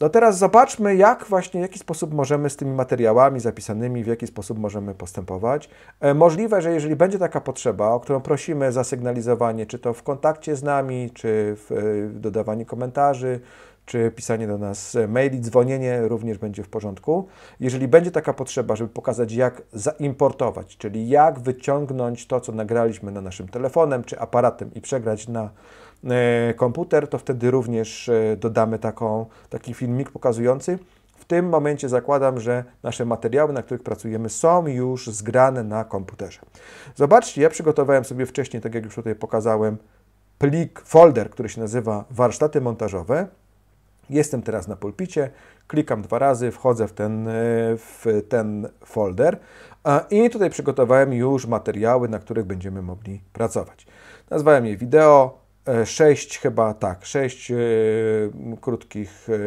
No teraz zobaczmy, jak właśnie, w jaki sposób możemy z tymi materiałami zapisanymi, w jaki sposób możemy postępować. E, możliwe, że jeżeli będzie taka potrzeba, o którą prosimy zasygnalizowanie, czy to w kontakcie z nami, czy w e, dodawaniu komentarzy, czy pisanie do nas e, maili, dzwonienie również będzie w porządku. Jeżeli będzie taka potrzeba, żeby pokazać, jak zaimportować, czyli jak wyciągnąć to, co nagraliśmy na naszym telefonem czy aparatem i przegrać na E, komputer, to wtedy również e, dodamy taką, taki filmik pokazujący. W tym momencie zakładam, że nasze materiały, na których pracujemy, są już zgrane na komputerze. Zobaczcie, ja przygotowałem sobie wcześniej, tak jak już tutaj pokazałem, plik, folder, który się nazywa warsztaty montażowe. Jestem teraz na pulpicie, klikam dwa razy, wchodzę w ten, e, w ten folder i tutaj przygotowałem już materiały, na których będziemy mogli pracować. Nazwałem je wideo, E, sześć chyba, tak, sześć e, krótkich e,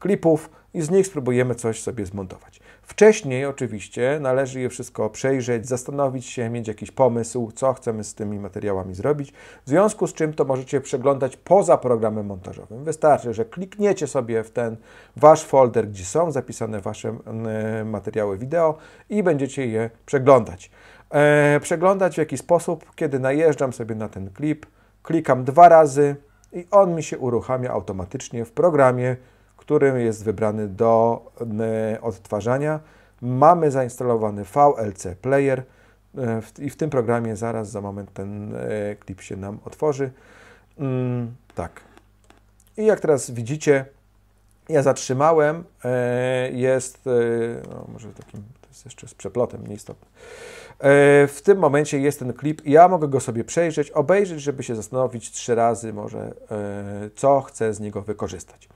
klipów i z nich spróbujemy coś sobie zmontować. Wcześniej oczywiście należy je wszystko przejrzeć, zastanowić się, mieć jakiś pomysł, co chcemy z tymi materiałami zrobić, w związku z czym to możecie przeglądać poza programem montażowym. Wystarczy, że klikniecie sobie w ten wasz folder, gdzie są zapisane wasze materiały wideo i będziecie je przeglądać. Przeglądać w jaki sposób, kiedy najeżdżam sobie na ten klip, klikam dwa razy i on mi się uruchamia automatycznie w programie, którym jest wybrany do e, odtwarzania. Mamy zainstalowany VLC Player e, i w tym programie zaraz za moment ten e, klip się nam otworzy. Mm, tak. I jak teraz widzicie, ja zatrzymałem, jest, no może takim jest jeszcze z przeplotem, nieistotne. W tym momencie jest ten klip. Ja mogę go sobie przejrzeć, obejrzeć, żeby się zastanowić trzy razy może, e, co chcę z niego wykorzystać.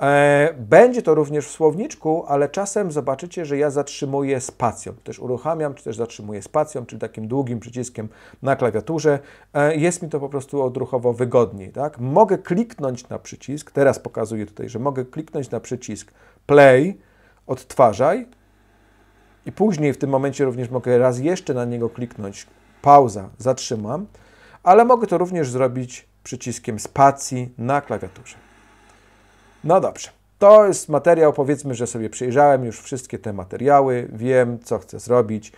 E, będzie to również w słowniczku, ale czasem zobaczycie, że ja zatrzymuję spacją. Też uruchamiam, czy też zatrzymuję spacją, czy takim długim przyciskiem na klawiaturze. E, jest mi to po prostu odruchowo wygodniej. Tak? Mogę kliknąć na przycisk, teraz pokazuję tutaj, że mogę kliknąć na przycisk play, odtwarzaj i później w tym momencie również mogę raz jeszcze na niego kliknąć. Pauza, zatrzymam, ale mogę to również zrobić przyciskiem spacji na klawiaturze. No dobrze. To jest materiał, powiedzmy, że sobie przejrzałem już wszystkie te materiały, wiem co chcę zrobić,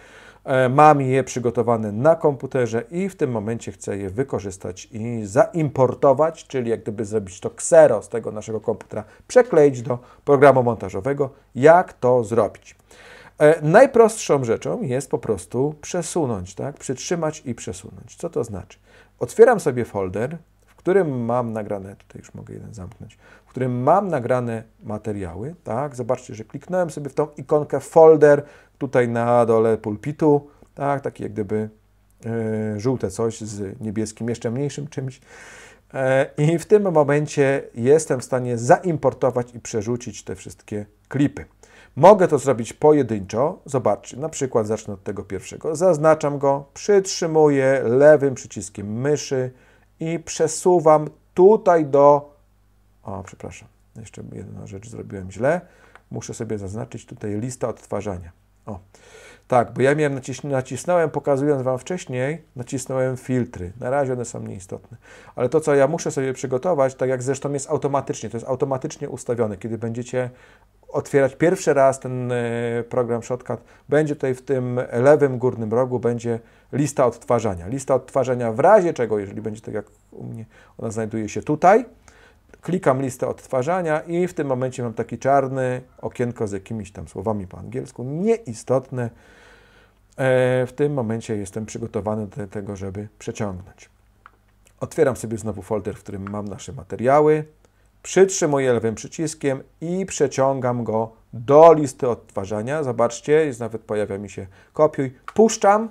e, mam je przygotowane na komputerze i w tym momencie chcę je wykorzystać i zaimportować, czyli jak gdyby zrobić to ksero z tego naszego komputera, przekleić do programu montażowego, jak to zrobić. E, najprostszą rzeczą jest po prostu przesunąć, tak? Przytrzymać i przesunąć. Co to znaczy? Otwieram sobie folder, w którym mam nagrane, tutaj już mogę jeden zamknąć, w którym mam nagrane materiały, tak? Zobaczcie, że kliknąłem sobie w tą ikonkę folder tutaj na dole pulpitu, tak? Taki jak gdyby yy, żółte coś z niebieskim, jeszcze mniejszym czymś. E, I w tym momencie jestem w stanie zaimportować i przerzucić te wszystkie klipy. Mogę to zrobić pojedynczo. Zobaczcie, na przykład zacznę od tego pierwszego. Zaznaczam go, przytrzymuję lewym przyciskiem myszy i przesuwam tutaj do... O, przepraszam, jeszcze jedna rzecz zrobiłem źle. Muszę sobie zaznaczyć tutaj lista odtwarzania. O, tak, bo ja miałem nacis nacisnąłem, pokazując Wam wcześniej, nacisnąłem filtry. Na razie one są nieistotne. Ale to, co ja muszę sobie przygotować, tak jak zresztą jest automatycznie, to jest automatycznie ustawione. Kiedy będziecie otwierać pierwszy raz ten e, program Shotcut, będzie tutaj w tym lewym górnym rogu będzie lista odtwarzania. Lista odtwarzania w razie czego, jeżeli będzie tak jak u mnie, ona znajduje się tutaj. Klikam listę odtwarzania i w tym momencie mam taki czarny okienko z jakimiś tam słowami po angielsku, nieistotne. E, w tym momencie jestem przygotowany do tego, żeby przeciągnąć. Otwieram sobie znowu folder, w którym mam nasze materiały przytrzymuję lewym przyciskiem i przeciągam go do listy odtwarzania. Zobaczcie, jest nawet pojawia mi się kopiuj. Puszczam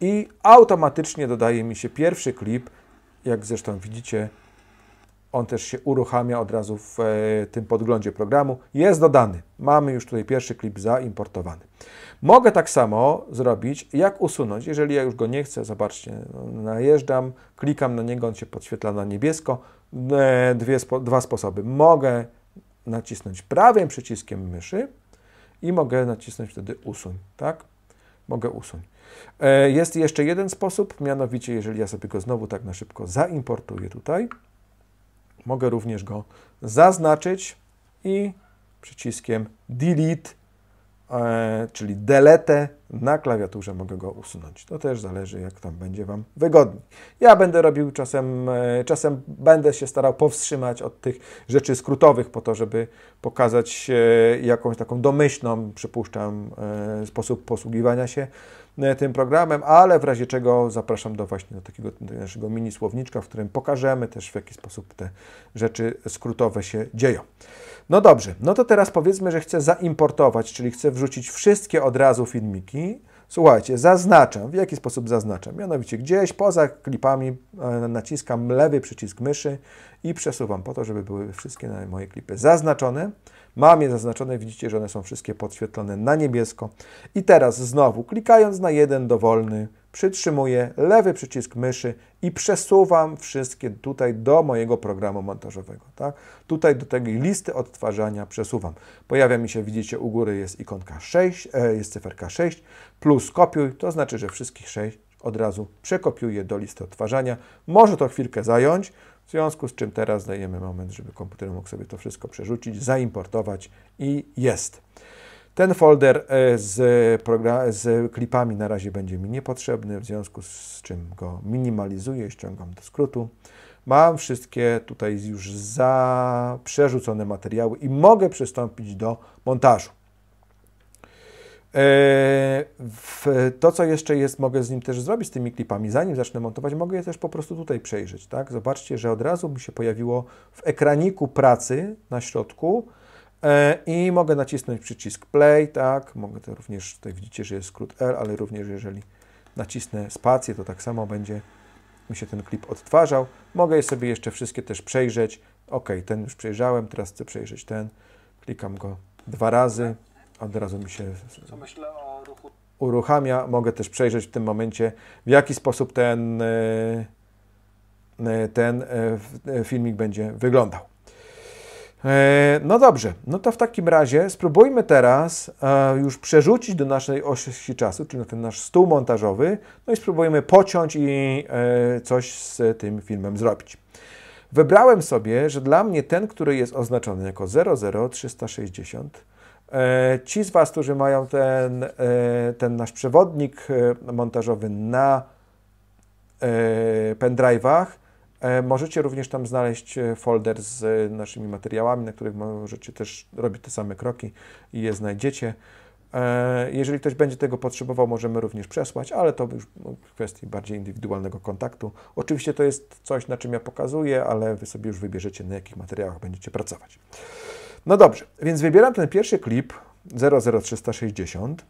i automatycznie dodaje mi się pierwszy klip, jak zresztą widzicie on też się uruchamia od razu w e, tym podglądzie programu. Jest dodany. Mamy już tutaj pierwszy klip zaimportowany. Mogę tak samo zrobić, jak usunąć, jeżeli ja już go nie chcę, zobaczcie, no, najeżdżam, klikam na niego, on się podświetla na niebiesko, e, Dwie, dwa sposoby. Mogę nacisnąć prawym przyciskiem myszy i mogę nacisnąć wtedy usuń, tak? Mogę usuń. E, jest jeszcze jeden sposób, mianowicie jeżeli ja sobie go znowu tak na szybko zaimportuję tutaj, Mogę również go zaznaczyć i przyciskiem delete, e, czyli delete na klawiaturze mogę go usunąć. To też zależy, jak tam będzie Wam wygodniej. Ja będę robił czasem, e, czasem będę się starał powstrzymać od tych rzeczy skrótowych po to, żeby pokazać e, jakąś taką domyślną, przypuszczam, sposób posługiwania się E, tym programem, ale w razie czego zapraszam do właśnie do takiego do naszego mini słowniczka, w którym pokażemy też w jaki sposób te rzeczy skrótowe się dzieją. No dobrze, no to teraz powiedzmy, że chcę zaimportować, czyli chcę wrzucić wszystkie od razu filmiki. Słuchajcie, zaznaczam. W jaki sposób zaznaczam? Mianowicie gdzieś poza klipami e, naciskam lewy przycisk myszy i przesuwam po to, żeby były wszystkie moje klipy zaznaczone. Mam je zaznaczone, widzicie, że one są wszystkie podświetlone na niebiesko. I teraz znowu, klikając na jeden dowolny, przytrzymuję lewy przycisk myszy i przesuwam wszystkie tutaj do mojego programu montażowego. Tak? Tutaj do tej listy odtwarzania przesuwam. Pojawia mi się, widzicie, u góry jest ikonka 6, e, jest cyferka 6 plus kopiuj, to znaczy, że wszystkich 6 od razu przekopiuję do listy odtwarzania. Może to chwilkę zająć, w związku z czym teraz dajemy moment, żeby komputer mógł sobie to wszystko przerzucić, zaimportować i jest. Ten folder e, z, z klipami na razie będzie mi niepotrzebny, w związku z czym go minimalizuję i ściągam do skrótu. Mam wszystkie tutaj już za przerzucone materiały i mogę przystąpić do montażu. To, co jeszcze jest, mogę z nim też zrobić, z tymi klipami, zanim zacznę montować, mogę je też po prostu tutaj przejrzeć, tak? Zobaczcie, że od razu mi się pojawiło w ekraniku pracy na środku e, i mogę nacisnąć przycisk play, tak? Mogę to również, tutaj widzicie, że jest skrót L, ale również jeżeli nacisnę spację, to tak samo będzie mi się ten klip odtwarzał. Mogę je sobie jeszcze wszystkie też przejrzeć. Ok, ten już przejrzałem, teraz chcę przejrzeć ten. Klikam go dwa razy od razu mi się uruchamia. Mogę też przejrzeć w tym momencie, w jaki sposób ten, e, e, ten e, filmik będzie wyglądał. No dobrze, no to w takim razie spróbujmy teraz już przerzucić do naszej osi czasu, czyli na ten nasz stół montażowy, no i spróbujmy pociąć i coś z tym filmem zrobić. Wybrałem sobie, że dla mnie ten, który jest oznaczony jako 00360, E, ci z Was, którzy mają ten, e, ten nasz przewodnik e, montażowy na pendrive'ach, możecie również tam znaleźć folder z naszymi materiałami, na których możecie też robić te same kroki i je znajdziecie. Jeżeli ktoś będzie tego potrzebował, możemy również przesłać, ale to już no, w kwestii bardziej indywidualnego kontaktu. Oczywiście to jest coś, na czym ja pokazuję, ale Wy sobie już wybierzecie, na jakich materiałach będziecie pracować. No dobrze, więc wybieram ten pierwszy klip 00360.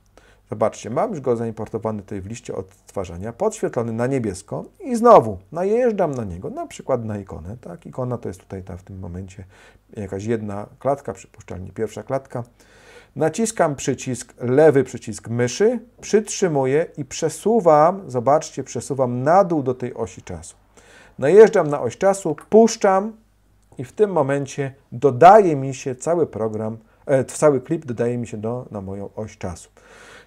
Zobaczcie, mam już go zaimportowany tutaj w liście odtwarzania, podświetlony na niebiesko i znowu najeżdżam na niego, na przykład na ikonę. Tak, ikona to jest tutaj ta w tym momencie jakaś jedna klatka, przypuszczalnie pierwsza klatka. Naciskam przycisk, lewy przycisk myszy, przytrzymuję i przesuwam, zobaczcie, przesuwam na dół do tej osi czasu. Najeżdżam na oś czasu, puszczam, i w tym momencie dodaje mi się cały program, e, cały klip dodaje mi się do, na moją oś czasu.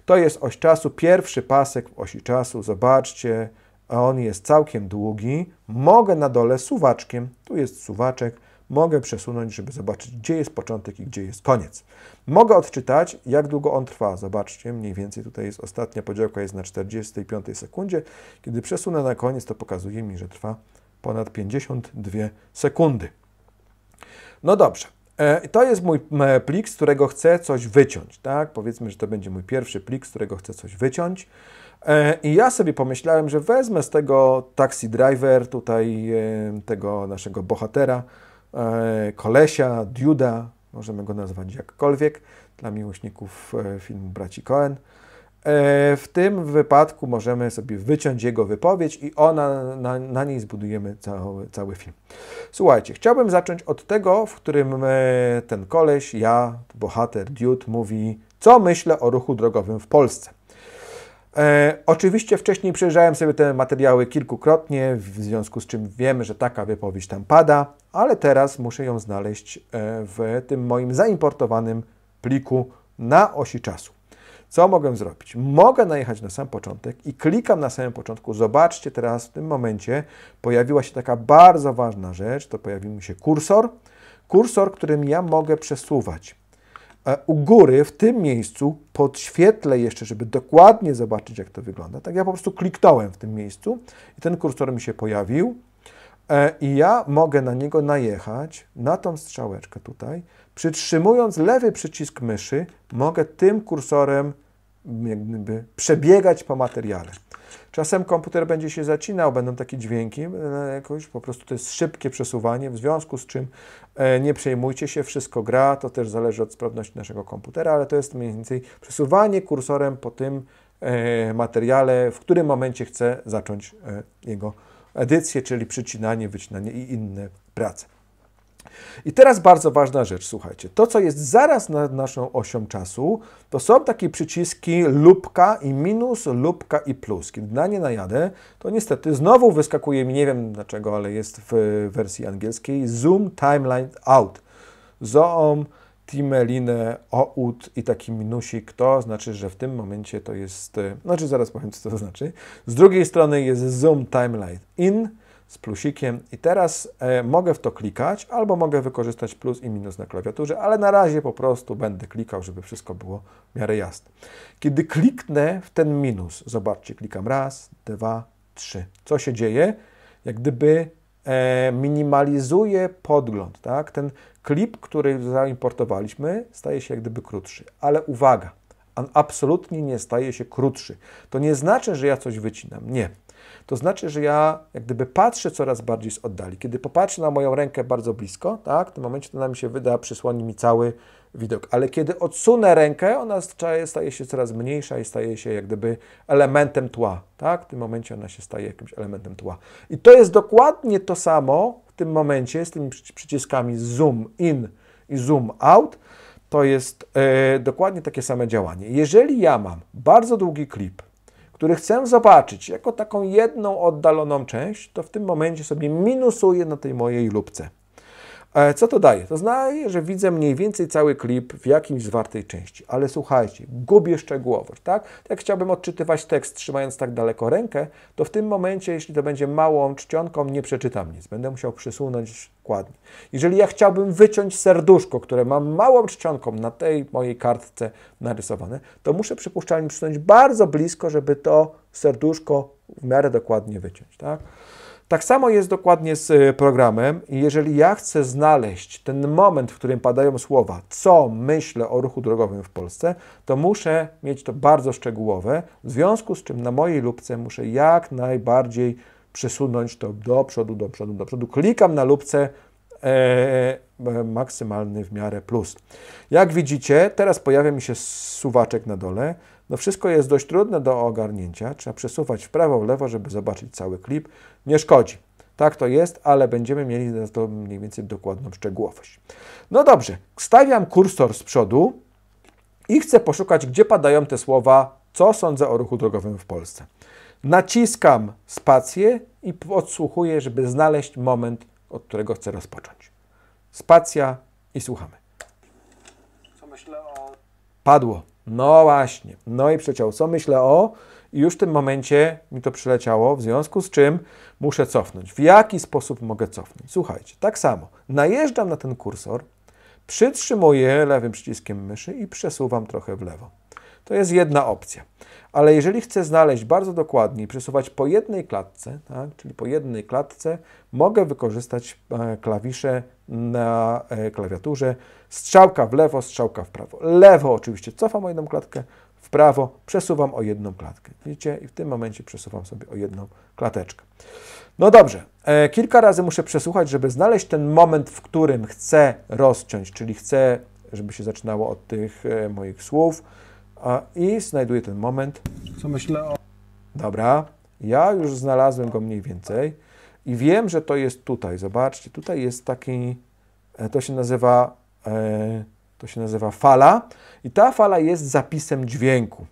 To jest oś czasu, pierwszy pasek w osi czasu, zobaczcie, on jest całkiem długi. Mogę na dole suwaczkiem, tu jest suwaczek, mogę przesunąć, żeby zobaczyć, gdzie jest początek i gdzie jest koniec. Mogę odczytać, jak długo on trwa. Zobaczcie, mniej więcej tutaj jest ostatnia podziałka, jest na 45 sekundzie. Kiedy przesunę na koniec, to pokazuje mi, że trwa ponad 52 sekundy. No dobrze. E, to jest mój plik, z którego chcę coś wyciąć, tak? Powiedzmy, że to będzie mój pierwszy plik, z którego chcę coś wyciąć. E, I ja sobie pomyślałem, że wezmę z tego taxi driver, tutaj e, tego naszego bohatera, kolesia, diuda, możemy go nazwać jakkolwiek, dla miłośników filmu braci Cohen. E, w tym wypadku możemy sobie wyciąć jego wypowiedź i ona, na, na niej zbudujemy cały, cały film. Słuchajcie, chciałbym zacząć od tego, w którym e, ten koleś, ja, bohater Dude, mówi, co myślę o ruchu drogowym w Polsce. E, oczywiście wcześniej przejrzałem sobie te materiały kilkukrotnie, w związku z czym wiem, że taka wypowiedź tam pada, ale teraz muszę ją znaleźć e, w tym moim zaimportowanym pliku na osi czasu. Co mogę zrobić? Mogę najechać na sam początek i klikam na samym początku. Zobaczcie, teraz w tym momencie pojawiła się taka bardzo ważna rzecz, to pojawił mi się kursor, kursor, którym ja mogę przesuwać. E, u góry, w tym miejscu, podświetlę jeszcze, żeby dokładnie zobaczyć, jak to wygląda. Tak ja po prostu kliknąłem w tym miejscu i ten kursor mi się pojawił e, i ja mogę na niego najechać, na tą strzałeczkę tutaj, Przytrzymując lewy przycisk myszy, mogę tym kursorem jakby przebiegać po materiale. Czasem komputer będzie się zacinał, będą takie dźwięki, e, jakoś po prostu to jest szybkie przesuwanie, w związku z czym e, nie przejmujcie się, wszystko gra, to też zależy od sprawności naszego komputera, ale to jest mniej więcej przesuwanie kursorem po tym e, materiale, w którym momencie chcę zacząć jego edycję, czyli przycinanie, wycinanie i inne prace. I teraz bardzo ważna rzecz, słuchajcie. To, co jest zaraz nad naszą osią czasu, to są takie przyciski lubka i minus, lubka i plus. Kiedy na nie najadę, to niestety znowu wyskakuje mi, nie wiem dlaczego, ale jest w wersji angielskiej, zoom timeline out. Zoom timeline out i taki minusik, to znaczy, że w tym momencie to jest, e, znaczy zaraz powiem, co to znaczy. Z drugiej strony jest zoom timeline in, z plusikiem i teraz e, mogę w to klikać, albo mogę wykorzystać plus i minus na klawiaturze, ale na razie po prostu będę klikał, żeby wszystko było w miarę jasne. Kiedy kliknę w ten minus, zobaczcie, klikam raz, dwa, trzy. Co się dzieje? Jak gdyby e, podgląd, tak? Ten klip, który zaimportowaliśmy, staje się jak gdyby krótszy. Ale uwaga, on absolutnie nie staje się krótszy. To nie znaczy, że ja coś wycinam. Nie to znaczy, że ja jak gdyby patrzę coraz bardziej z oddali. Kiedy popatrzę na moją rękę bardzo blisko, tak, w tym momencie to nam się wyda, przysłoni mi cały widok. Ale kiedy odsunę rękę, ona staje się coraz mniejsza i staje się jak gdyby elementem tła. Tak? W tym momencie ona się staje jakimś elementem tła. I to jest dokładnie to samo w tym momencie z tymi przyciskami zoom in i zoom out. To jest e, dokładnie takie same działanie. Jeżeli ja mam bardzo długi klip, który chcę zobaczyć jako taką jedną oddaloną część, to w tym momencie sobie minusuję na tej mojej lubce. E, co to daje? To znaje, że widzę mniej więcej cały klip w jakimś zwartej części, ale słuchajcie, gubię szczegółowość, tak? Jak chciałbym odczytywać tekst trzymając tak daleko rękę, to w tym momencie, jeśli to będzie małą czcionką, nie przeczytam nic. Będę musiał przesunąć dokładnie. Jeżeli ja chciałbym wyciąć serduszko, które mam małą czcionką na tej mojej kartce narysowane, to muszę przypuszczalnie przysunąć bardzo blisko, żeby to serduszko w miarę dokładnie wyciąć, tak? Tak samo jest dokładnie z e, programem. Jeżeli ja chcę znaleźć ten moment, w którym padają słowa, co myślę o ruchu drogowym w Polsce, to muszę mieć to bardzo szczegółowe, w związku z czym na mojej lubce muszę jak najbardziej przesunąć to do przodu, do przodu, do przodu. Klikam na lubce e, e, e maksymalny w miarę plus. Jak widzicie, teraz pojawia mi się suwaczek na dole. No wszystko jest dość trudne do ogarnięcia, trzeba przesuwać w prawo, w lewo, żeby zobaczyć cały klip. Nie szkodzi. Tak to jest, ale będziemy mieli na to mniej więcej dokładną szczegółowość. No dobrze, stawiam kursor z przodu i chcę poszukać, gdzie padają te słowa, co sądzę o ruchu drogowym w Polsce. Naciskam spację i odsłuchuję, żeby znaleźć moment, od którego chcę rozpocząć. Spacja i słuchamy. Co myślę o... Padło. No właśnie. No i przeciął. Co myślę o? I już w tym momencie mi to przyleciało, w związku z czym muszę cofnąć. W jaki sposób mogę cofnąć? Słuchajcie, tak samo. Najeżdżam na ten kursor, przytrzymuję lewym przyciskiem myszy i przesuwam trochę w lewo. To jest jedna opcja. Ale jeżeli chcę znaleźć bardzo dokładnie i przesuwać po jednej klatce, tak, czyli po jednej klatce, mogę wykorzystać e, klawisze na e, klawiaturze strzałka w lewo, strzałka w prawo. Lewo oczywiście cofam o jedną klatkę, w prawo przesuwam o jedną klatkę. Widzicie? I w tym momencie przesuwam sobie o jedną klateczkę. No dobrze, e, kilka razy muszę przesłuchać, żeby znaleźć ten moment, w którym chcę rozciąć, czyli chcę, żeby się zaczynało od tych moich słów, i znajduję ten moment. Co myślę o... Dobra, ja już znalazłem go mniej więcej i wiem, że to jest tutaj. Zobaczcie, tutaj jest taki, e, to się nazywa, e, to się nazywa fala i ta fala jest zapisem dźwięku.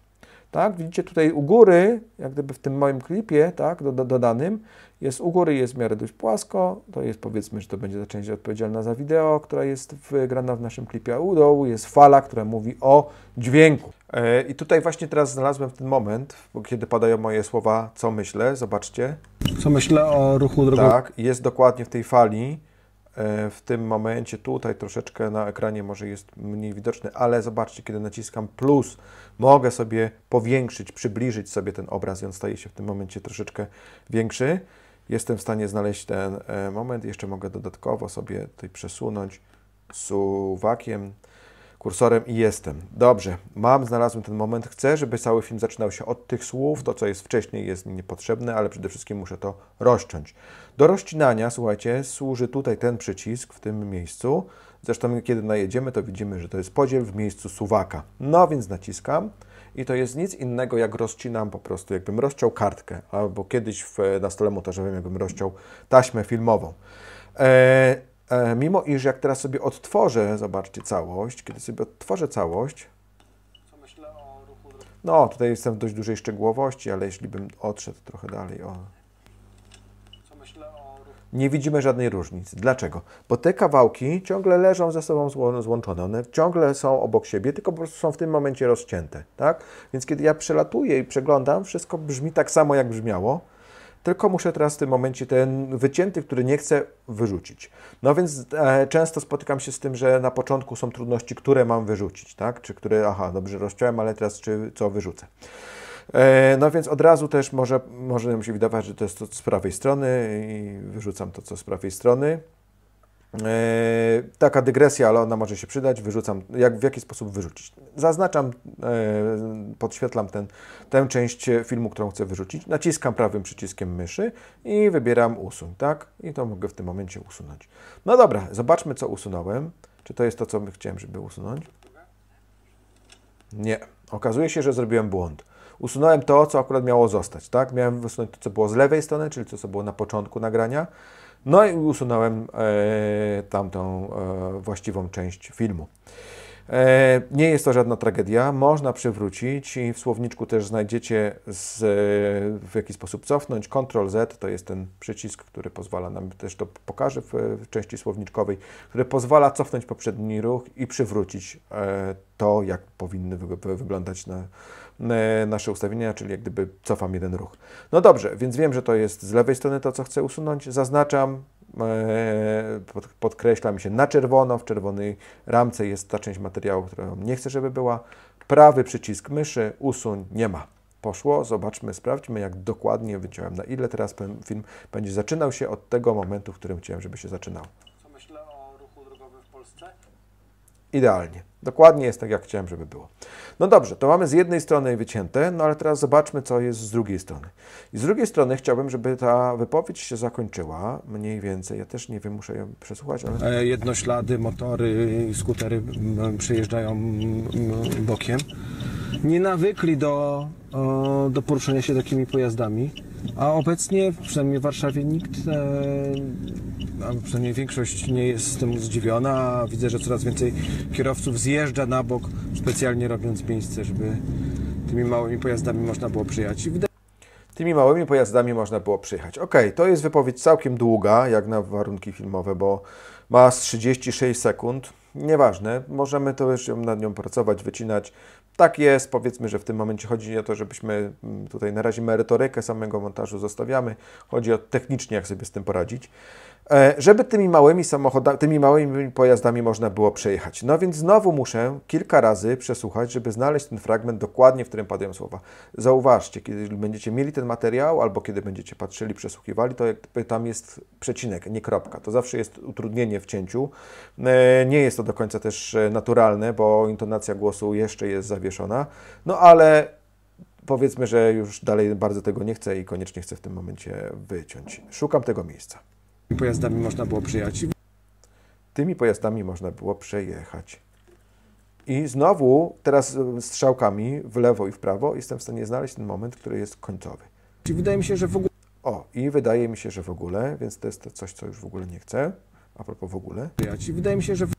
Tak? Widzicie tutaj u góry, jak gdyby w tym moim klipie, tak, dodanym, jest u góry, jest w miarę dość płasko, to jest powiedzmy, że to będzie ta część odpowiedzialna za wideo, która jest wygrana w naszym klipie, a u dołu jest fala, która mówi o dźwięku. E, I tutaj właśnie teraz znalazłem ten moment, kiedy padają moje słowa, co myślę, zobaczcie. Co myślę o ruchu drogowym. Tak, jest dokładnie w tej fali, e, w tym momencie tutaj troszeczkę na ekranie może jest mniej widoczny, ale zobaczcie, kiedy naciskam plus, mogę sobie powiększyć, przybliżyć sobie ten obraz i on staje się w tym momencie troszeczkę większy. Jestem w stanie znaleźć ten e, moment, jeszcze mogę dodatkowo sobie tutaj przesunąć suwakiem, kursorem i jestem. Dobrze, mam, znalazłem ten moment. Chcę, żeby cały film zaczynał się od tych słów. To, co jest wcześniej, jest mi niepotrzebne, ale przede wszystkim muszę to rozciąć. Do rozcinania, słuchajcie, służy tutaj ten przycisk w tym miejscu. Zresztą kiedy najedziemy, to widzimy, że to jest podziel w miejscu suwaka. No więc naciskam i to jest nic innego jak rozcinam po prostu, jakbym rozciął kartkę, albo kiedyś w, na stole montażowym jakbym rozciął taśmę filmową. E, e, mimo iż jak teraz sobie odtworzę, zobaczcie całość, kiedy sobie odtworzę całość, no tutaj jestem w dość dużej szczegółowości, ale jeśli bym odszedł trochę dalej, o, nie widzimy żadnej różnicy. Dlaczego? Bo te kawałki ciągle leżą ze sobą złączone, one ciągle są obok siebie, tylko po prostu są w tym momencie rozcięte. Tak? Więc kiedy ja przelatuję i przeglądam, wszystko brzmi tak samo, jak brzmiało, tylko muszę teraz w tym momencie ten wycięty, który nie chcę, wyrzucić. No więc e, często spotykam się z tym, że na początku są trudności, które mam wyrzucić, tak? Czy które, aha, dobrze rozciąłem, ale teraz czy co wyrzucę. E, no więc od razu też może, może nam się wydawać, że to jest to z prawej strony i wyrzucam to, co z prawej strony. E, taka dygresja, ale ona może się przydać. Wyrzucam, jak, w jaki sposób wyrzucić. Zaznaczam, e, podświetlam ten, tę część filmu, którą chcę wyrzucić. Naciskam prawym przyciskiem myszy i wybieram usuń, tak? I to mogę w tym momencie usunąć. No dobra, zobaczmy, co usunąłem. Czy to jest to, co chciałem, żeby usunąć? Nie. Okazuje się, że zrobiłem błąd usunąłem to, co akurat miało zostać, tak? Miałem usunąć to, co było z lewej strony, czyli to, co było na początku nagrania. No i usunąłem e, tamtą e, właściwą część filmu. E, nie jest to żadna tragedia, można przywrócić i w słowniczku też znajdziecie z, e, w jaki sposób cofnąć. Ctrl Z to jest ten przycisk, który pozwala nam, też to pokażę w, w części słowniczkowej, który pozwala cofnąć poprzedni ruch i przywrócić e, to, jak powinny wyglądać na, nasze ustawienia, czyli jak gdyby cofam jeden ruch. No dobrze, więc wiem, że to jest z lewej strony to, co chcę usunąć. Zaznaczam, E, podkreślam się na czerwono, w czerwonej ramce jest ta część materiału, którą nie chcę, żeby była. Prawy przycisk myszy, usuń, nie ma. Poszło, zobaczmy, sprawdźmy, jak dokładnie wyciąłem, na ile teraz ten film będzie zaczynał się od tego momentu, w którym chciałem, żeby się zaczynał. Co myślę o ruchu drogowym w Polsce? Idealnie. Dokładnie jest tak, jak chciałem, żeby było. No dobrze, to mamy z jednej strony wycięte, no ale teraz zobaczmy, co jest z drugiej strony. I z drugiej strony chciałbym, żeby ta wypowiedź się zakończyła, mniej więcej. Ja też nie wiem, muszę ją przesłuchać, ale... E, jednoślady, motory, skutery mm, przejeżdżają mm, bokiem. Nie nawykli do, do poruszania się takimi pojazdami, a obecnie, przynajmniej w Warszawie, nikt e, albo przynajmniej większość nie jest z tym zdziwiona. Widzę, że coraz więcej kierowców zjeżdża na bok, specjalnie robiąc miejsce, żeby tymi małymi pojazdami można było przyjechać. Tymi małymi pojazdami można było przyjechać. Ok, to jest wypowiedź całkiem długa, jak na warunki filmowe, bo ma 36 sekund. Nieważne, możemy to już nad nią pracować, wycinać. Tak jest, powiedzmy, że w tym momencie chodzi o to, żebyśmy mm, tutaj na razie merytorykę samego montażu zostawiamy. Chodzi o technicznie, jak sobie z tym poradzić. E, żeby tymi małymi samochodami, tymi małymi pojazdami można było przejechać. No więc znowu muszę kilka razy przesłuchać, żeby znaleźć ten fragment dokładnie, w którym padają słowa. Zauważcie, kiedy będziecie mieli ten materiał, albo kiedy będziecie patrzyli, przesłuchiwali, to jakby tam jest przecinek, nie kropka. To zawsze jest utrudnienie w cięciu. E, nie jest to do końca też e, naturalne, bo intonacja głosu jeszcze jest zawieszona, no ale powiedzmy, że już dalej bardzo tego nie chcę i koniecznie chcę w tym momencie wyciąć. Szukam tego miejsca. Tymi pojazdami można było przyjechać. Tymi pojazdami można było przejechać. I znowu, teraz e, strzałkami w lewo i w prawo, jestem w stanie znaleźć ten moment, który jest końcowy. I wydaje mi się, że w ogóle. O, i wydaje mi się, że w ogóle, więc to jest coś, co już w ogóle nie chcę. A propos w ogóle. I wydaje mi się, że. W...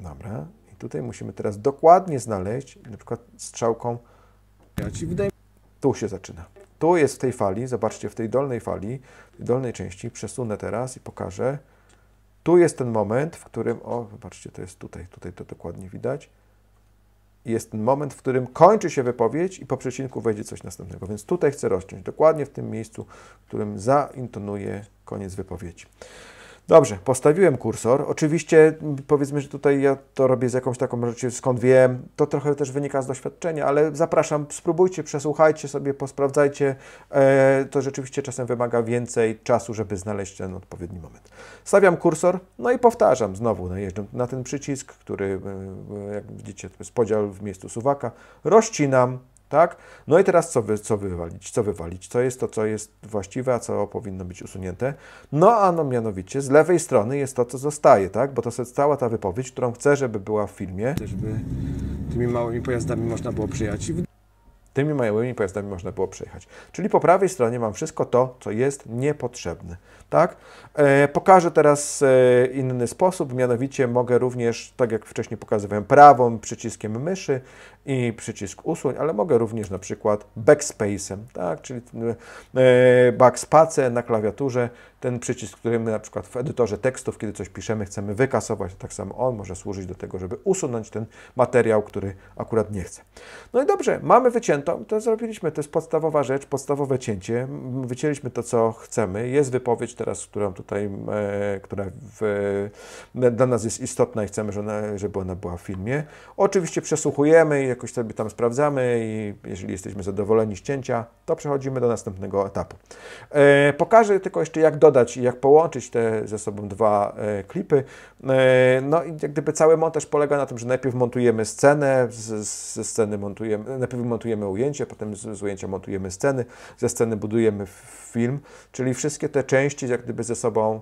Dobra, i tutaj musimy teraz dokładnie znaleźć, na przykład strzałką. ci wydaje... Tu się zaczyna. Tu jest w tej fali, zobaczcie, w tej dolnej fali, dolnej części, przesunę teraz i pokażę. Tu jest ten moment, w którym, o, zobaczcie, to jest tutaj, tutaj to dokładnie widać. Jest ten moment, w którym kończy się wypowiedź i po przecinku wejdzie coś następnego. Więc tutaj chcę rozciąć, dokładnie w tym miejscu, w którym zaintonuję koniec wypowiedzi. Dobrze, postawiłem kursor. Oczywiście powiedzmy, że tutaj ja to robię z jakąś taką rzeczą, skąd wiem, to trochę też wynika z doświadczenia, ale zapraszam, spróbujcie, przesłuchajcie sobie, posprawdzajcie. E, to rzeczywiście czasem wymaga więcej czasu, żeby znaleźć ten odpowiedni moment. Stawiam kursor, no i powtarzam, znowu najeżdżam no, na ten przycisk, który, e, e, jak widzicie, to jest podział w miejscu suwaka. Rozcinam, tak? No i teraz co, wy, co wywalić? Co wywalić? Co jest to, co jest właściwe, a co powinno być usunięte? No a no mianowicie z lewej strony jest to, co zostaje, tak? Bo to jest cała ta wypowiedź, którą chcę, żeby była w filmie. Żeby tymi małymi pojazdami można było przyjechać. Tymi małymi pojazdami można było przejechać. Czyli po prawej stronie mam wszystko to, co jest niepotrzebne. Tak? E, pokażę teraz e, inny sposób, mianowicie mogę również, tak jak wcześniej pokazywałem, prawą przyciskiem myszy i przycisk usuń, ale mogę również na przykład backspace'em, tak, czyli e, backspace na klawiaturze, ten przycisk, który my na przykład w edytorze tekstów, kiedy coś piszemy, chcemy wykasować, tak samo on może służyć do tego, żeby usunąć ten materiał, który akurat nie chce. No i dobrze, mamy wyciętą, to zrobiliśmy, to jest podstawowa rzecz, podstawowe cięcie, wycięliśmy to, co chcemy, jest wypowiedź teraz, którą tutaj, e, która w, e, dla nas jest istotna i chcemy, żeby ona, żeby ona była w filmie. Oczywiście przesłuchujemy, jak jakoś sobie tam sprawdzamy i jeżeli jesteśmy zadowoleni z cięcia, to przechodzimy do następnego etapu. E, pokażę tylko jeszcze jak dodać i jak połączyć te ze sobą dwa e, klipy. E, no i jak gdyby cały montaż polega na tym, że najpierw montujemy scenę, ze sceny montujemy, najpierw montujemy ujęcie, potem z, ujęcia montujemy sceny, ze sceny budujemy film, czyli wszystkie te części jak gdyby ze sobą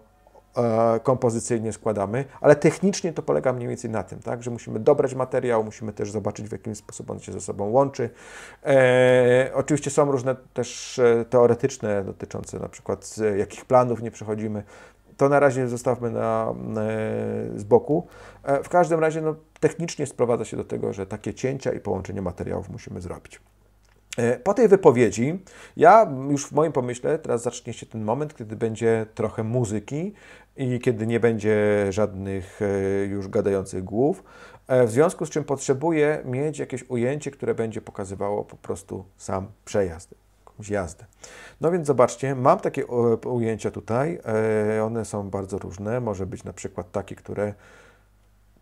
E, kompozycyjnie składamy, ale technicznie to polega mniej więcej na tym, tak, że musimy dobrać materiał, musimy też zobaczyć, w jaki sposób on się ze sobą łączy. E, oczywiście są różne też e, teoretyczne dotyczące na przykład jakich planów nie przechodzimy. To na razie zostawmy na, e, z boku. E, w każdym razie no, technicznie sprowadza się do tego, że takie cięcia i połączenie materiałów musimy zrobić. E, po tej wypowiedzi, ja już w moim pomyśle, teraz zacznie się ten moment, kiedy będzie trochę muzyki i kiedy nie będzie żadnych e, już gadających głów, e, w związku z czym potrzebuję mieć jakieś ujęcie, które będzie pokazywało po prostu sam przejazd, jakąś jazdę. No więc zobaczcie, mam takie ujęcia tutaj, one są bardzo różne, może być na przykład takie, które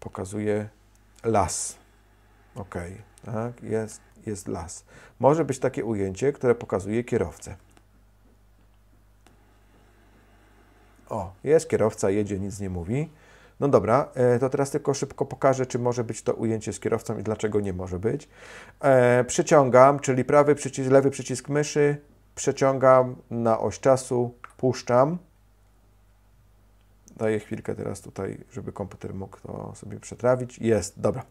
pokazuje las. Okej. Okay tak? jest, jest las. Może być takie ujęcie, które pokazuje kierowcę. O, jest kierowca, jedzie, nic nie mówi. No dobra, e, to teraz tylko szybko pokażę, czy może być to ujęcie z kierowcą i dlaczego nie może być. E, przyciągam, czyli prawy przycisk, lewy przycisk myszy, przeciągam na oś czasu, puszczam. Daję chwilkę teraz tutaj, żeby komputer mógł to sobie przetrawić. Jest, dobra.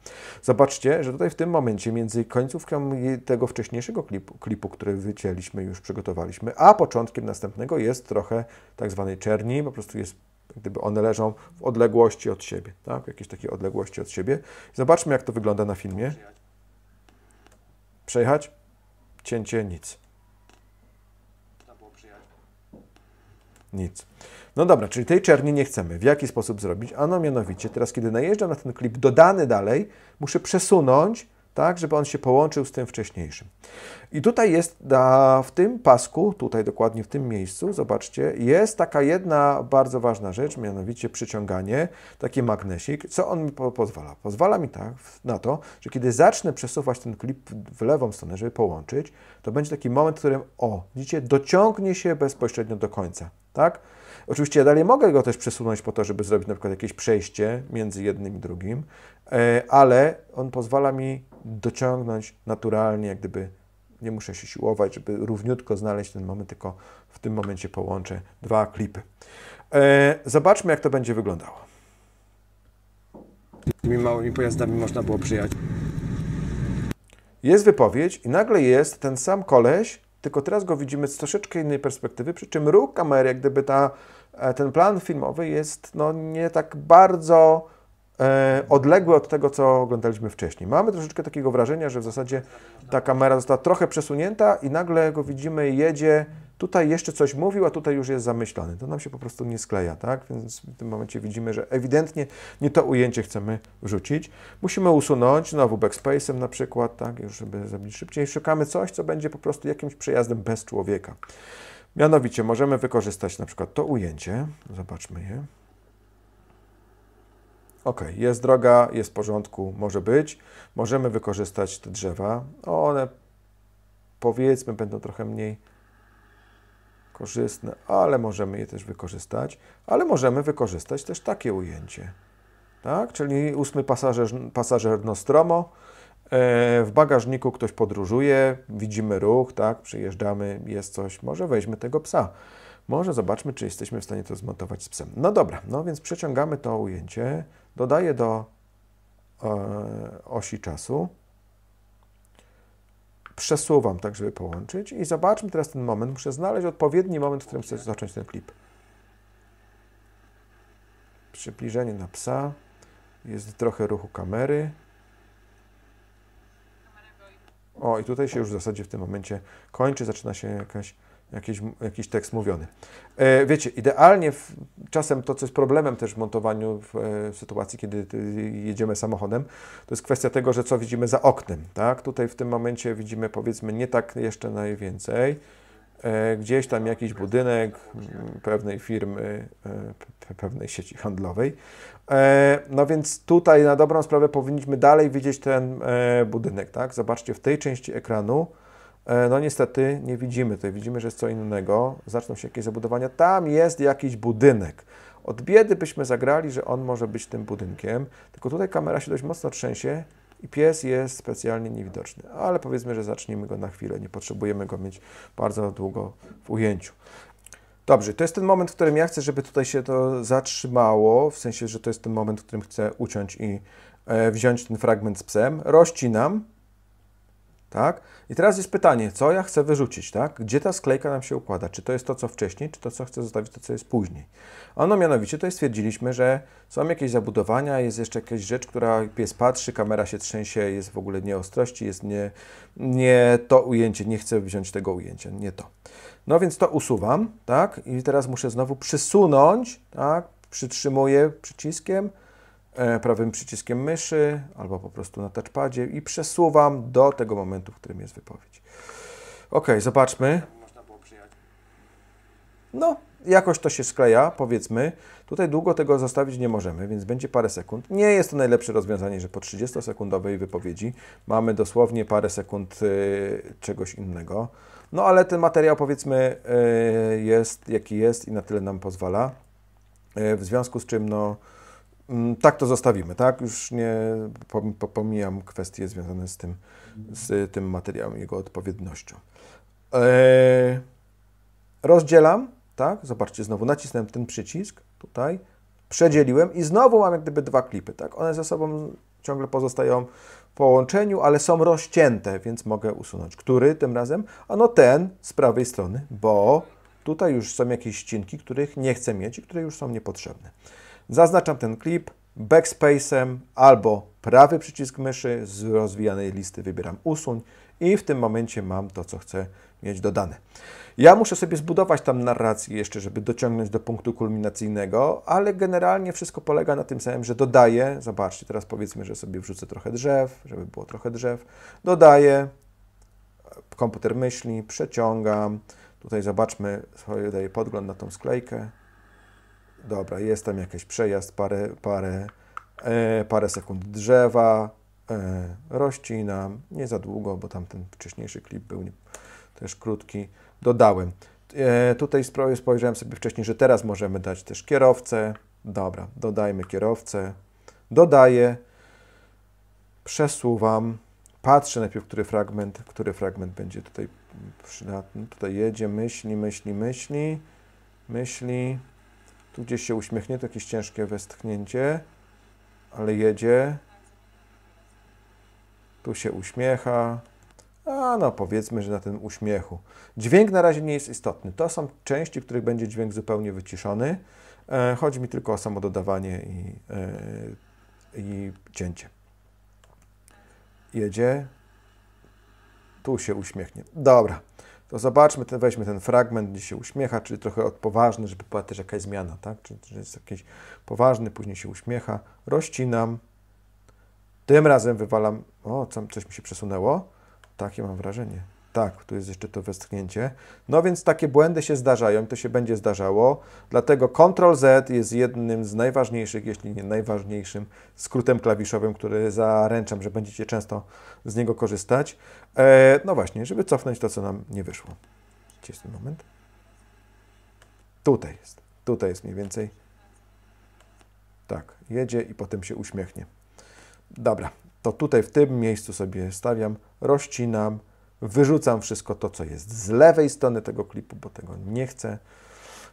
Zobaczcie, że tutaj w tym momencie między końcówką tego wcześniejszego klipu, klipu który wycięliśmy, już przygotowaliśmy, a początkiem następnego jest trochę tak zwanej czerni, po prostu jest gdyby one leżą w odległości od siebie, tak? W jakiejś takiej odległości od siebie. Zobaczmy, jak to wygląda na filmie. Przejechać, cięcie, nic. Nic. No dobra, czyli tej czerni nie chcemy. W jaki sposób zrobić? Ano mianowicie, teraz kiedy najeżdżam na ten klip dodany dalej, muszę przesunąć, tak, żeby on się połączył z tym wcześniejszym. I tutaj jest na, w tym pasku, tutaj dokładnie w tym miejscu, zobaczcie, jest taka jedna bardzo ważna rzecz, mianowicie przyciąganie, taki magnesik. Co on mi po pozwala? Pozwala mi tak na to, że kiedy zacznę przesuwać ten klip w lewą stronę, żeby połączyć, to będzie taki moment, w którym, o, widzicie, dociągnie się bezpośrednio do końca, tak? Oczywiście ja dalej mogę go też przesunąć po to, żeby zrobić na przykład jakieś przejście między jednym i drugim, e, ale on pozwala mi dociągnąć naturalnie, jak gdyby nie muszę się siłować, żeby równiutko znaleźć ten moment, tylko w tym momencie połączę dwa klipy. E, zobaczmy, jak to będzie wyglądało. Tymi małymi pojazdami można było przyjechać. Jest wypowiedź i nagle jest ten sam koleś, tylko teraz go widzimy z troszeczkę innej perspektywy, przy czym ruch kamery, jak gdyby ta, e, ten plan filmowy jest no, nie tak bardzo E, odległe od tego, co oglądaliśmy wcześniej. Mamy troszeczkę takiego wrażenia, że w zasadzie ta kamera została trochę przesunięta i nagle go widzimy, jedzie, tutaj jeszcze coś mówił, a tutaj już jest zamyślony. To nam się po prostu nie skleja, tak? Więc w tym momencie widzimy, że ewidentnie nie to ujęcie chcemy wrzucić. Musimy usunąć, znowu backspace'em na przykład, tak? Już żeby zrobić szybciej. Szukamy coś, co będzie po prostu jakimś przejazdem bez człowieka. Mianowicie możemy wykorzystać na przykład to ujęcie. Zobaczmy je ok, jest droga, jest w porządku, może być, możemy wykorzystać te drzewa. No, one powiedzmy będą trochę mniej korzystne, ale możemy je też wykorzystać, ale możemy wykorzystać też takie ujęcie. Tak? Czyli ósmy pasażer, pasażer Nostromo, e, w bagażniku ktoś podróżuje, widzimy ruch, tak, przyjeżdżamy, jest coś, może weźmy tego psa. Może zobaczmy, czy jesteśmy w stanie to zmontować z psem. No dobra, no więc przeciągamy to ujęcie, Dodaję do e, osi czasu, przesuwam tak, żeby połączyć i zobaczmy teraz ten moment. Muszę znaleźć odpowiedni moment, w którym chcę zacząć ten klip. Przybliżenie na psa, jest trochę ruchu kamery. O, i tutaj się już w zasadzie w tym momencie kończy, zaczyna się jakaś jakiś, jakiś tekst mówiony. E, wiecie, idealnie w, czasem to, co jest problemem też w montowaniu w, e, w, sytuacji, kiedy jedziemy samochodem, to jest kwestia tego, że co widzimy za oknem. Tak? Tutaj w tym momencie widzimy powiedzmy nie tak jeszcze najwięcej. E, gdzieś tam jakiś budynek mm, pewnej firmy, e, pewnej sieci handlowej. No więc tutaj na dobrą sprawę powinniśmy dalej widzieć ten budynek. Tak? Zobaczcie, w tej części ekranu E, no niestety nie widzimy tutaj, widzimy, że jest co innego. Zaczną się jakieś zabudowania. Tam jest jakiś budynek. Od biedy byśmy zagrali, że on może być tym budynkiem, tylko tutaj kamera się dość mocno trzęsie i pies jest specjalnie niewidoczny. Ale powiedzmy, że zaczniemy go na chwilę, nie potrzebujemy go mieć bardzo długo w ujęciu. Dobrze, to jest ten moment, w którym ja chcę, żeby tutaj się to zatrzymało, w sensie, że to jest ten moment, w którym chcę uciąć i e, wziąć ten fragment z psem. Rozcinam tak? I teraz jest pytanie, co ja chcę wyrzucić, tak? Gdzie ta sklejka nam się układa? Czy to jest to, co wcześniej, czy to, co chcę zostawić, to, co jest później? Ano mianowicie to stwierdziliśmy, że są jakieś zabudowania, jest jeszcze jakaś rzecz, która pies patrzy, kamera się trzęsie, jest w ogóle nieostrości, jest nie, nie to ujęcie, nie chcę wziąć tego ujęcia, nie to. No więc to usuwam, tak? I teraz muszę znowu przysunąć, tak? Przytrzymuję przyciskiem, E, prawym przyciskiem myszy albo po prostu na touchpadzie i przesuwam do tego momentu, w którym jest wypowiedź. Ok, zobaczmy. No, jakoś to się skleja, powiedzmy. Tutaj długo tego zostawić nie możemy, więc będzie parę sekund. Nie jest to najlepsze rozwiązanie, że po 30-sekundowej wypowiedzi mamy dosłownie parę sekund e, czegoś innego. No ale ten materiał, powiedzmy, e, jest jaki jest i na tyle nam pozwala. w związku z czym, no Mm, tak to zostawimy, tak? Już nie pomijam kwestie związane z tym, z tym materiałem, jego odpowiednością. E, rozdzielam, tak? Zobaczcie, znowu nacisnąłem ten przycisk tutaj, przedzieliłem i znowu mam jak gdyby dwa klipy, tak? One ze sobą ciągle pozostają w połączeniu, ale są rozcięte, więc mogę usunąć. Który tym razem? Ano ten z prawej strony, bo tutaj już są jakieś ścinki, których nie chcę mieć i które już są niepotrzebne. Zaznaczam ten klip backspacem albo prawy przycisk myszy z rozwijanej listy wybieram usuń i w tym momencie mam to, co chcę mieć dodane. Ja muszę sobie zbudować tam narrację jeszcze, żeby dociągnąć do punktu kulminacyjnego, ale generalnie wszystko polega na tym samym, że dodaję, zobaczcie, teraz powiedzmy, że sobie wrzucę trochę drzew, żeby było trochę drzew, dodaję, komputer myśli, przeciągam, tutaj zobaczmy, daję podgląd na tą sklejkę, Dobra, jest tam jakiś przejazd, parę, parę, e, parę sekund drzewa, e, nie za długo, bo tam ten wcześniejszy klip był nie, też krótki, dodałem. E, tutaj spojrzałem sobie wcześniej, że teraz możemy dać też kierowcę. Dobra, dodajmy kierowcę. Dodaję, przesuwam, patrzę najpierw, który fragment, który fragment będzie tutaj przydatny. Tutaj jedzie, myśli, myśli, myśli, myśli. Tu gdzieś się uśmiechnie, to jakieś ciężkie westchnięcie, ale jedzie. Tu się uśmiecha. A no, powiedzmy, że na tym uśmiechu. Dźwięk na razie nie jest istotny. To są części, w których będzie dźwięk zupełnie wyciszony. E, chodzi mi tylko o samo dodawanie i, e, i cięcie. Jedzie. Tu się uśmiechnie. Dobra to zobaczmy, ten, weźmy ten fragment, gdzie się uśmiecha, czyli trochę odpoważny, żeby była też jakaś zmiana, tak? Czyli jest jakiś poważny, później się uśmiecha, rozcinam, tym razem wywalam, o, coś mi się przesunęło, takie mam wrażenie. Tak, tu jest jeszcze to westchnięcie. No więc takie błędy się zdarzają, to się będzie zdarzało. Dlatego Ctrl Z jest jednym z najważniejszych, jeśli nie najważniejszym skrótem klawiszowym, który zaręczam, że będziecie często z niego korzystać. E, no właśnie, żeby cofnąć to, co nam nie wyszło. Gdzie jest ten moment? Tutaj jest. Tutaj jest mniej więcej. Tak, jedzie i potem się uśmiechnie. Dobra, to tutaj w tym miejscu sobie stawiam, rozcinam, Wyrzucam wszystko to, co jest z lewej strony tego klipu, bo tego nie chcę.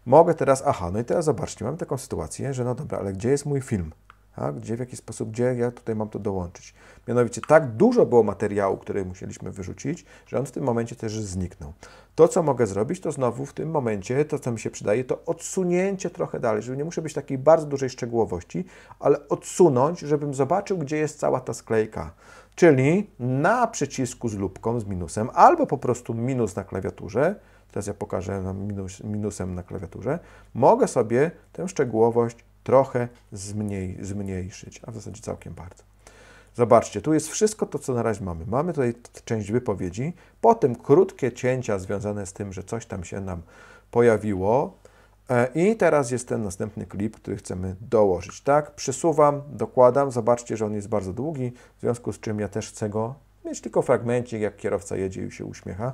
Mogę teraz, aha, no i teraz zobaczcie, mam taką sytuację, że no dobra, ale gdzie jest mój film? A Gdzie, w jaki sposób, gdzie ja tutaj mam to dołączyć? Mianowicie tak dużo było materiału, który musieliśmy wyrzucić, że on w tym momencie też zniknął. To, co mogę zrobić, to znowu w tym momencie, to co mi się przydaje, to odsunięcie trochę dalej, żeby nie muszę być takiej bardzo dużej szczegółowości, ale odsunąć, żebym zobaczył, gdzie jest cała ta sklejka czyli na przycisku z lubką, z minusem, albo po prostu minus na klawiaturze, teraz ja pokażę minus, minusem na klawiaturze, mogę sobie tę szczegółowość trochę zmniej, zmniejszyć, a w zasadzie całkiem bardzo. Zobaczcie, tu jest wszystko to, co na razie mamy. Mamy tutaj część wypowiedzi, potem krótkie cięcia związane z tym, że coś tam się nam pojawiło, E, I teraz jest ten następny klip, który chcemy dołożyć. Tak, przesuwam, dokładam. Zobaczcie, że on jest bardzo długi, w związku z czym ja też chcę go mieć tylko fragmencik, jak kierowca jedzie i się uśmiecha.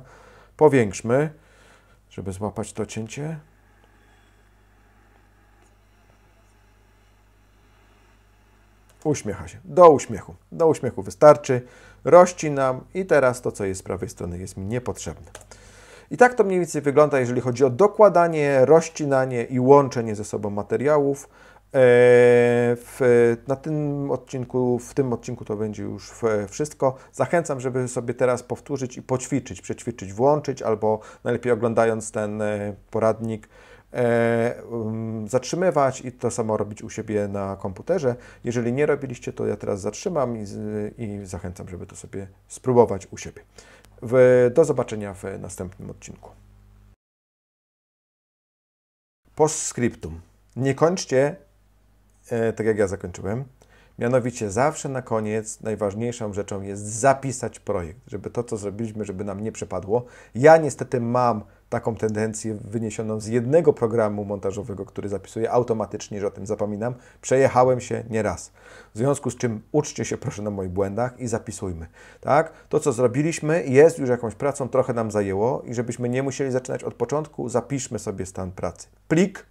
Powiększmy, żeby złapać to cięcie. Uśmiecha się. Do uśmiechu. Do uśmiechu wystarczy. Rości nam i teraz to, co jest z prawej strony, jest mi niepotrzebne. I tak to mniej więcej wygląda, jeżeli chodzi o dokładanie, rozcinanie i łączenie ze sobą materiałów. E, w, na tym odcinku, w tym odcinku to będzie już wszystko. Zachęcam, żeby sobie teraz powtórzyć i poćwiczyć, przećwiczyć, włączyć albo najlepiej oglądając ten e, poradnik e, um, zatrzymywać i to samo robić u siebie na komputerze. Jeżeli nie robiliście, to ja teraz zatrzymam i, i zachęcam, żeby to sobie spróbować u siebie. Do zobaczenia w następnym odcinku. Postscriptum. Nie kończcie e, tak, jak ja zakończyłem. Mianowicie zawsze na koniec najważniejszą rzeczą jest zapisać projekt, żeby to, co zrobiliśmy, żeby nam nie przepadło. Ja niestety mam taką tendencję wyniesioną z jednego programu montażowego, który zapisuję automatycznie, że o tym zapominam. Przejechałem się nieraz. W związku z czym uczcie się proszę na moich błędach i zapisujmy. Tak? To, co zrobiliśmy, jest już jakąś pracą, trochę nam zajęło i żebyśmy nie musieli zaczynać od początku, zapiszmy sobie stan pracy. Plik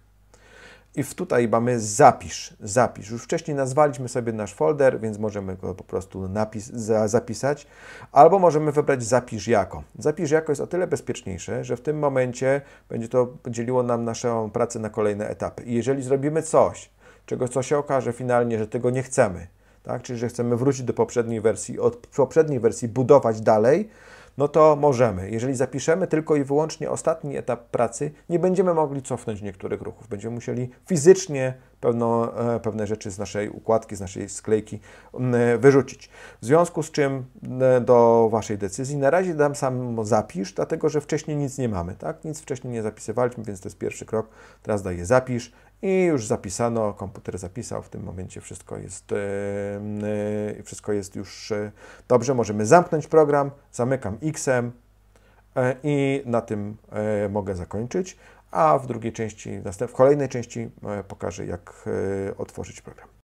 i w tutaj mamy zapisz, zapisz. Już wcześniej nazwaliśmy sobie nasz folder, więc możemy go po prostu napis, za, zapisać, albo możemy wybrać zapisz jako. Zapisz jako jest o tyle bezpieczniejsze, że w tym momencie będzie to dzieliło nam naszą pracę na kolejne etapy. I jeżeli zrobimy coś, czego co się okaże finalnie, że tego nie chcemy, tak? czyli że chcemy wrócić do poprzedniej wersji, od poprzedniej wersji budować dalej, no to możemy. Jeżeli zapiszemy tylko i wyłącznie ostatni etap pracy, nie będziemy mogli cofnąć niektórych ruchów. Będziemy musieli fizycznie pewno, e, pewne rzeczy z naszej układki, z naszej sklejki e, wyrzucić. W związku z czym e, do Waszej decyzji na razie dam samo zapisz, dlatego że wcześniej nic nie mamy. Tak? Nic wcześniej nie zapisywaliśmy, więc to jest pierwszy krok. Teraz daję zapisz, i już zapisano, komputer zapisał, w tym momencie wszystko jest, y, wszystko jest już e, dobrze, możemy zamknąć program, zamykam Xem em i na tym e, mogę zakończyć, a w drugiej części, w kolejnej części e, pokażę jak otworzyć program.